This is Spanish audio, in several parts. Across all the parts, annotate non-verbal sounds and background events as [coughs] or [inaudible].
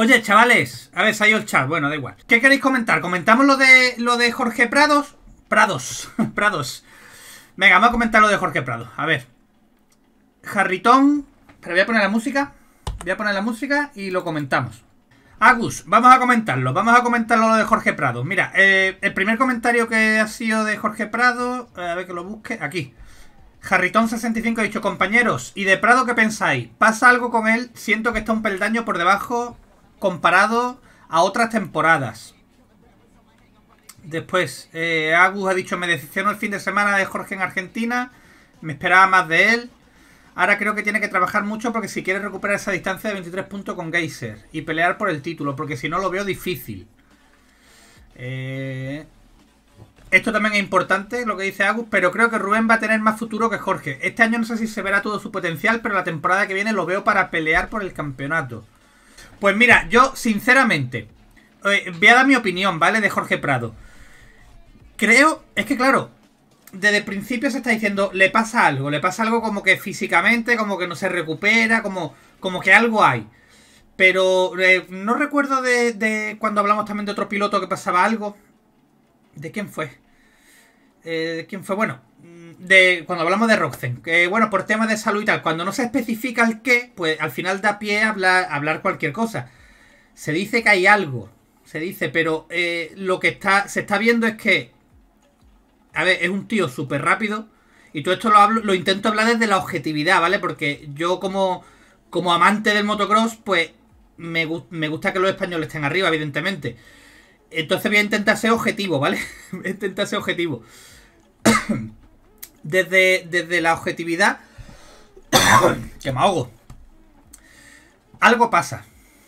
Oye, chavales, a ver, salió el chat, bueno, da igual. ¿Qué queréis comentar? ¿Comentamos lo de lo de Jorge Prados? Prados, [laughs] Prados. Venga, vamos a comentar lo de Jorge Prados. A ver. Jarritón, pero voy a poner la música. Voy a poner la música y lo comentamos. Agus, vamos a comentarlo, vamos a comentarlo lo de Jorge Prado. Mira, eh, el primer comentario que ha sido de Jorge Prado, eh, a ver que lo busque, aquí. Jarritón65 ha dicho, compañeros, ¿y de Prado qué pensáis? ¿Pasa algo con él? Siento que está un peldaño por debajo comparado a otras temporadas. Después, eh, Agus ha dicho, me decepcionó el fin de semana de Jorge en Argentina, me esperaba más de él. Ahora creo que tiene que trabajar mucho porque si quiere recuperar esa distancia de 23 puntos con Geiser y pelear por el título, porque si no lo veo difícil. Eh, esto también es importante, lo que dice Agus, pero creo que Rubén va a tener más futuro que Jorge. Este año no sé si se verá todo su potencial, pero la temporada que viene lo veo para pelear por el campeonato. Pues mira, yo sinceramente eh, voy a dar mi opinión, ¿vale? De Jorge Prado. Creo, es que claro, desde el principio se está diciendo, le pasa algo, le pasa algo como que físicamente, como que no se recupera, como, como que algo hay. Pero eh, no recuerdo de, cuando hablamos también de otro piloto que pasaba algo. ¿De quién fue? Eh, ¿De quién fue? Bueno, cuando hablamos de Roxen, bueno, por temas de salud y tal, cuando no se especifica el qué, pues al final da pie a hablar, cualquier cosa. Se dice que hay algo, se dice, pero eh, lo que está, se está viendo es que, a ver, es un tío súper rápido, y todo esto lo, lo intento hablar desde la objetividad, ¿vale? Porque yo como, como amante del motocross, pues me, me gusta que los españoles estén arriba, evidentemente. Entonces voy a intentar ser objetivo, ¿vale? [laughs] voy a intentar ser objetivo desde, la objetividad, [coughs] que me ahogo, algo pasa.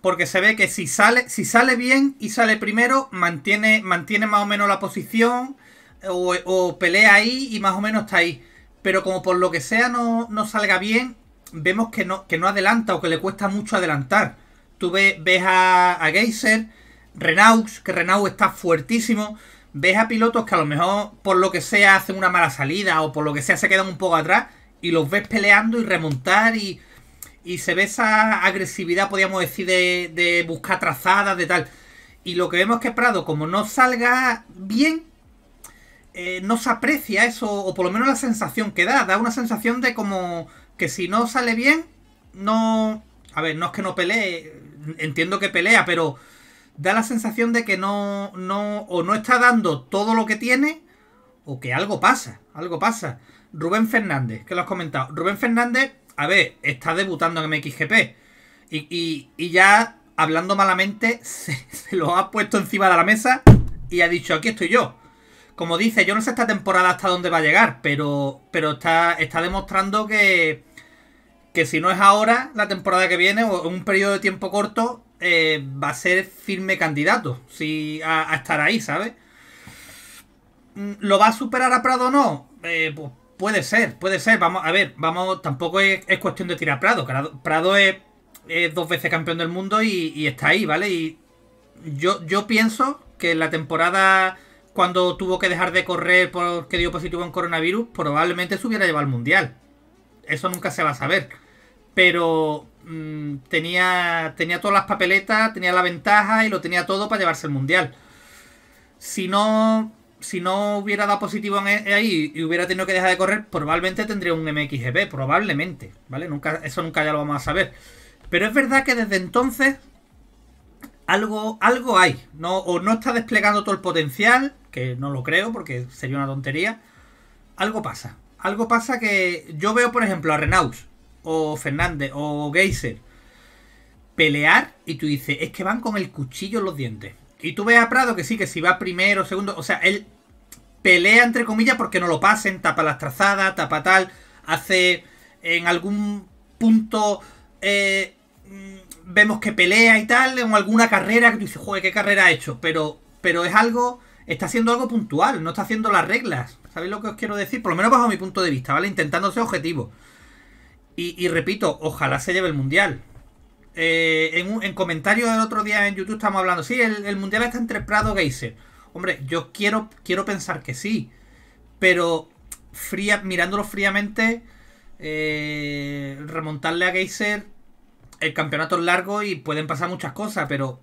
Porque se ve que si sale, si sale bien y sale primero, mantiene, mantiene más o menos la posición eh, o, pelea ahí y más o menos está ahí. Pero como por lo que sea no, no salga bien, vemos que no, que no adelanta o que le cuesta mucho adelantar. Tú ves, ves a, a Geyser, Renault, que Renault está fuertísimo ves a pilotos que a lo mejor por lo que sea hacen una mala salida o por lo que sea se quedan un poco atrás y los ves peleando y remontar y, y se ve esa agresividad, podríamos decir, de, de buscar trazadas, de tal. Y lo que vemos es que Prado, como no salga bien, eh, no se aprecia eso, o por lo menos la sensación que da, da una sensación de como que si no sale bien, no... A ver, no es que no pelee, entiendo que pelea, pero da la sensación de que no, no, o no está dando todo lo que tiene, o que algo pasa, algo pasa. Rubén Fernández, que lo has comentado. Rubén Fernández, a ver, está debutando en MXGP. Y, y, ya, hablando malamente, [laughs] se, lo ha puesto encima de la mesa y ha dicho, aquí estoy yo. Como dice, yo no sé esta temporada hasta dónde va a llegar, pero, pero está, está demostrando que, que si no es ahora, la temporada que viene, o en un periodo de tiempo corto, eh, va a ser firme candidato si, a, estar ahí, ¿sabes? Mm, ¿Lo va a superar a Prado o no? Eh, pues puede ser, puede ser. Vamos, a ver, vamos, tampoco es, cuestión de tirar a Prado. Prado es, dos veces campeón del mundo y, está ahí, ¿vale? Y yo, yo pienso que la temporada cuando tuvo que dejar de correr porque dio positivo en coronavirus, probablemente se hubiera llevado al mundial. Eso nunca se va a saber. Pero, Mm, tenía, tenía todas las papeletas, tenía la ventaja y lo tenía todo para llevarse el mundial. Si no, si no hubiera dado positivo e, ahí y hubiera tenido que dejar de correr, probablemente tendría un MXGP, probablemente, ¿vale? Nunca, eso nunca ya lo vamos a saber. Pero es verdad que desde entonces algo, algo hay, ¿no? O no está desplegando todo el potencial, que no lo creo porque sería una tontería. Algo pasa. Algo pasa que yo veo, por ejemplo, a Renault o Fernández o Geiser pelear y tú dices, es que van con el cuchillo en los dientes. Y tú ves a Prado que sí, que si va primero, segundo, o sea, él pelea entre comillas porque no lo pasen, tapa las trazadas, tapa tal, hace en algún punto eh, mm, vemos que pelea y tal, en alguna carrera que tú dices, joder, qué carrera ha hecho, pero, pero es algo, está haciendo algo puntual, no está haciendo las reglas. ¿Sabéis lo que os quiero decir? Por lo menos bajo mi punto de vista, ¿vale? Intentando ser objetivo. Y, repito, ojalá se lleve el mundial. Eh, en, comentarios del otro día en YouTube estamos hablando, sí, el, mundial está entre Prado Geiser Hombre, yo quiero, quiero pensar que sí, pero mirándolo fríamente, eh, remontarle a Geiser el campeonato es largo y pueden pasar muchas cosas, pero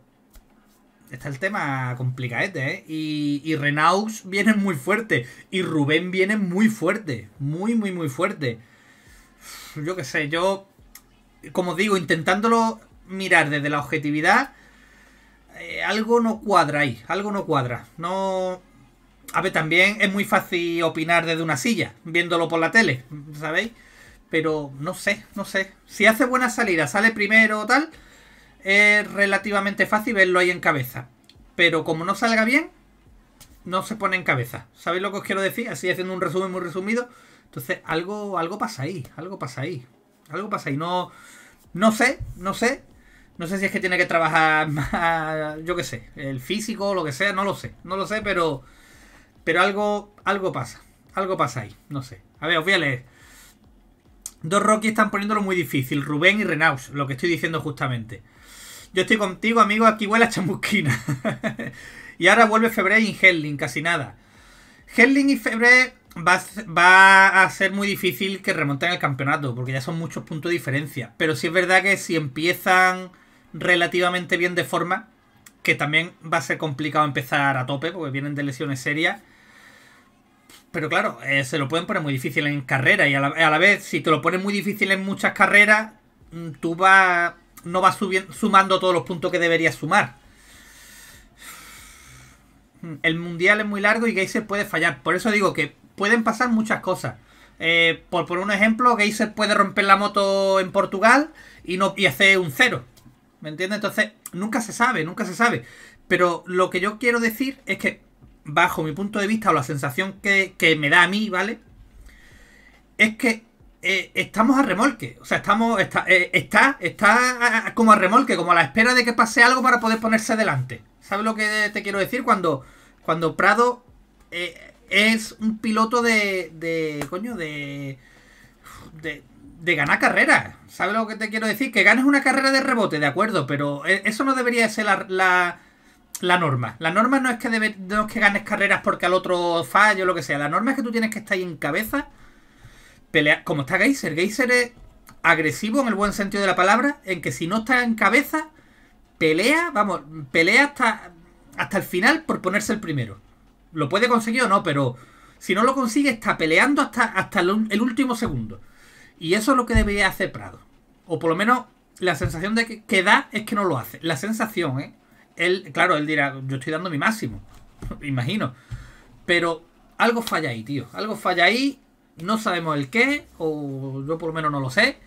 está el tema complicadete, ¿eh? Y, y Renault viene muy fuerte, y Rubén viene muy fuerte, muy, muy, muy fuerte yo qué sé, yo, como digo, intentándolo mirar desde la objetividad, eh, algo no cuadra ahí, algo no cuadra. No... A ver, también es muy fácil opinar desde una silla, viéndolo por la tele, ¿sabéis? Pero no sé, no sé. Si hace buena salida, sale primero o tal, es relativamente fácil verlo ahí en cabeza. Pero como no salga bien, no se pone en cabeza. ¿Sabéis lo que os quiero decir? Así haciendo un resumen muy resumido. Entonces, algo, algo pasa ahí, algo pasa ahí. Algo pasa ahí. No, no sé, no sé. No sé si es que tiene que trabajar [laughs] más, yo qué sé, el físico, o lo que sea, no lo sé. No lo sé, pero, pero algo, algo pasa. Algo pasa ahí, no sé. A ver, os voy a leer. Dos Rocky están poniéndolo muy difícil, Rubén y Renaus, lo que estoy diciendo justamente. Yo estoy contigo, amigo, aquí huele a chamusquina. [laughs] y ahora vuelve Febre y Helling, casi nada. Helling y Febre va, a ser muy difícil que remonten el campeonato, porque ya son muchos puntos de diferencia. Pero sí es verdad que si empiezan relativamente bien de forma, que también va a ser complicado empezar a tope, porque vienen de lesiones serias. Pero claro, eh, se lo pueden poner muy difícil en carrera y a la, vez, si te lo pones muy difícil en muchas carreras, mm, tú vas, no vas sumando todos los puntos que deberías sumar. El mundial es muy largo y ahí se puede fallar. Por eso digo que pueden pasar muchas cosas. Eh, por, por un ejemplo, Geyser puede romper la moto en Portugal y, no, hacer un cero. ¿Me entiendes? Entonces, nunca se sabe, nunca se sabe. Pero lo que yo quiero decir es que, bajo mi punto de vista o la sensación que, me da a mí, ¿vale? Es que eh, estamos a remolque. O sea, estamos. Está, eh, está, como a remolque, como a la espera de que pase algo para poder ponerse delante. ¿Sabes lo que te quiero decir? Cuando, cuando Prado es un piloto de, de coño, de, de, de ganar carreras. ¿Sabes lo que te quiero decir? Que ganes una carrera de rebote, de acuerdo, pero e, eso no debería ser la, la, norma. La norma no es, que que ganes carreras porque al otro fallo, lo que sea. La norma es que tú tienes que estar ahí en cabeza, pelea como está Geyser. Geyser es agresivo en el buen sentido de la palabra, en que si no está en cabeza, pelea, vamos, pelea hasta, hasta el final por ponerse el primero lo puede conseguir o no, pero si no lo consigue está peleando hasta, hasta el, último segundo. Y eso es lo que debería hacer Prado. O por lo menos la sensación de que, da es que no lo hace. La sensación, ¿eh? Él, claro, él dirá, yo estoy dando mi máximo, [laughs] imagino. Pero algo falla ahí, tío. Algo falla ahí. No sabemos el qué, o yo por lo menos no lo sé.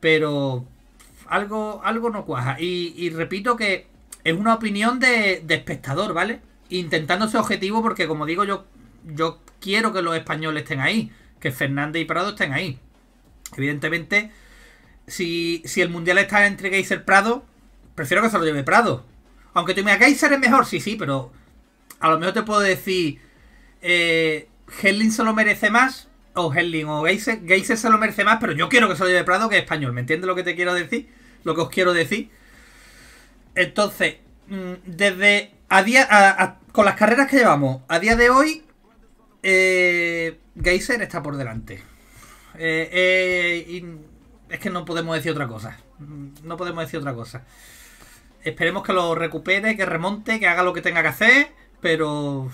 Pero algo, algo no cuaja. Y, repito que es una opinión de, de espectador, ¿vale? intentando ese objetivo porque, como digo, yo, yo quiero que los españoles estén ahí, que Fernández y Prado estén ahí. Evidentemente, si, el Mundial está entre Geyser Prado, prefiero que se lo lleve Prado. Aunque tú me digas, Geyser es mejor, sí, sí, pero a lo mejor te puedo decir, eh, se lo merece más, o Helling o Geyser, Geyser se lo merece más, pero yo quiero que se lo lleve Prado que es español. ¿Me entiendes lo que te quiero decir? Lo que os quiero decir. Entonces, mm, desde día, con las carreras que llevamos, a día de hoy, eh, Geyser está por delante. Eh, eh, es que no podemos decir otra cosa. No podemos decir otra cosa. Esperemos que lo recupere, que remonte, que haga lo que tenga que hacer, pero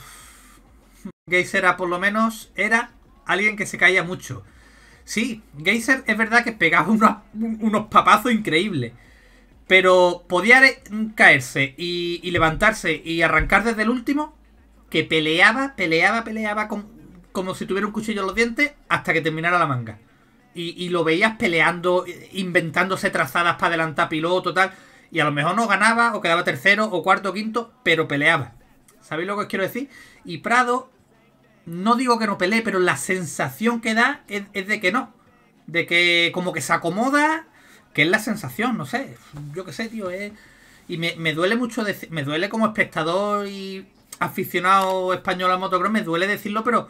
Geyser por lo menos era alguien que se caía mucho. Sí, Geyser es verdad que pegaba [laughs] unos, unos papazos increíbles. Pero podía caerse y, levantarse y arrancar desde el último, que peleaba, peleaba, peleaba como si tuviera un cuchillo en los dientes hasta que terminara la manga. Y, lo veías peleando, inventándose trazadas para adelantar piloto, tal. Y a lo mejor no ganaba o quedaba tercero o cuarto o quinto, pero peleaba. ¿Sabéis lo que os quiero decir? Y Prado, no digo que no pelee, pero la sensación que da es de que no. De que como que se acomoda que es la sensación, no sé, yo qué sé, tío, Y me, duele mucho, me duele como espectador y aficionado español a motocross, me duele decirlo, pero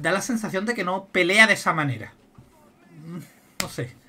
da la sensación de que no pelea de esa manera. Mm, no sé.